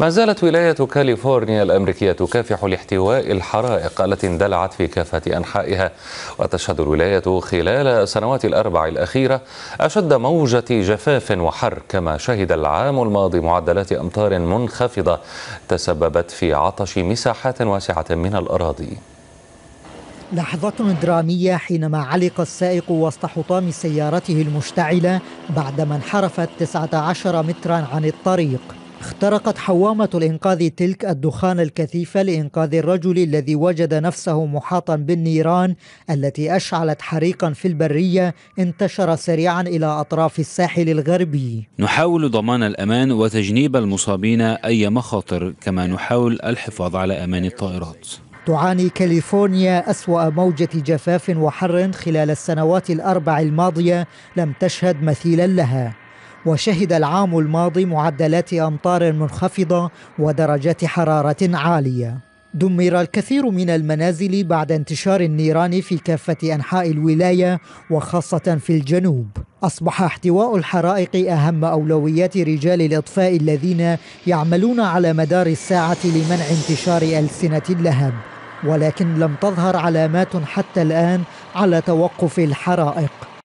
ما زالت ولاية كاليفورنيا الأمريكية تكافح لاحتواء الحرائق التي اندلعت في كافة أنحائها وتشهد الولاية خلال سنوات الأربع الأخيرة أشد موجة جفاف وحر كما شهد العام الماضي معدلات أمطار منخفضة تسببت في عطش مساحات واسعة من الأراضي لحظة درامية حينما علق السائق وسط حطام سيارته المشتعلة بعدما انحرفت 19 مترا عن الطريق اخترقت حوامة الإنقاذ تلك الدخان الكثيف لإنقاذ الرجل الذي وجد نفسه محاطا بالنيران التي أشعلت حريقا في البرية انتشر سريعا إلى أطراف الساحل الغربي نحاول ضمان الأمان وتجنيب المصابين أي مخاطر كما نحاول الحفاظ على أمان الطائرات تعاني كاليفورنيا أسوأ موجة جفاف وحر خلال السنوات الأربع الماضية لم تشهد مثيلا لها وشهد العام الماضي معدلات أمطار منخفضة ودرجات حرارة عالية دمر الكثير من المنازل بعد انتشار النيران في كافة أنحاء الولاية وخاصة في الجنوب أصبح احتواء الحرائق أهم أولويات رجال الإطفاء الذين يعملون على مدار الساعة لمنع انتشار ألسنة اللهب ولكن لم تظهر علامات حتى الآن على توقف الحرائق